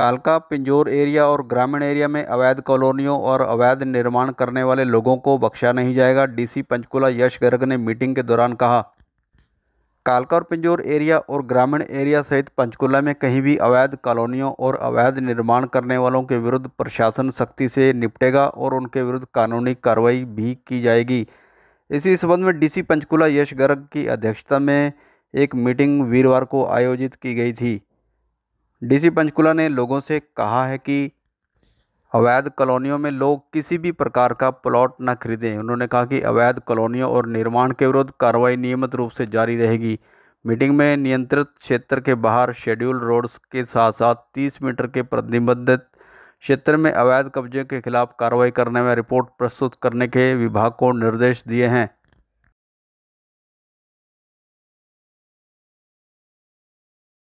कालका पिंजोर एरिया और ग्रामीण एरिया में अवैध कॉलोनियों और अवैध निर्माण करने वाले लोगों को बख्शा नहीं जाएगा डीसी पंचकुला यश गर्ग ने मीटिंग के दौरान कहा कालका और पिंजोर एरिया और ग्रामीण एरिया सहित पंचकुला में कहीं भी अवैध कॉलोनियों और अवैध निर्माण करने वालों के विरुद्ध प्रशासन सख्ती से निपटेगा और उनके विरुद्ध कानूनी कार्रवाई भी की जाएगी इसी संबंध में डीसी पंचकुला यश गर्ग की अध्यक्षता में एक मीटिंग वीरवार को आयोजित की गई थी डीसी पंचकुला ने लोगों से कहा है कि अवैध कॉलोनियों में लोग किसी भी प्रकार का प्लॉट न खरीदें उन्होंने कहा कि अवैध कॉलोनियों और निर्माण के विरुद्ध कार्रवाई नियमित रूप से जारी रहेगी मीटिंग में नियंत्रित क्षेत्र के बाहर शेड्यूल रोड्स के साथ साथ 30 मीटर के प्रतिबंधित क्षेत्र में अवैध कब्जे के खिलाफ कार्रवाई करने में रिपोर्ट प्रस्तुत करने के विभाग को निर्देश दिए हैं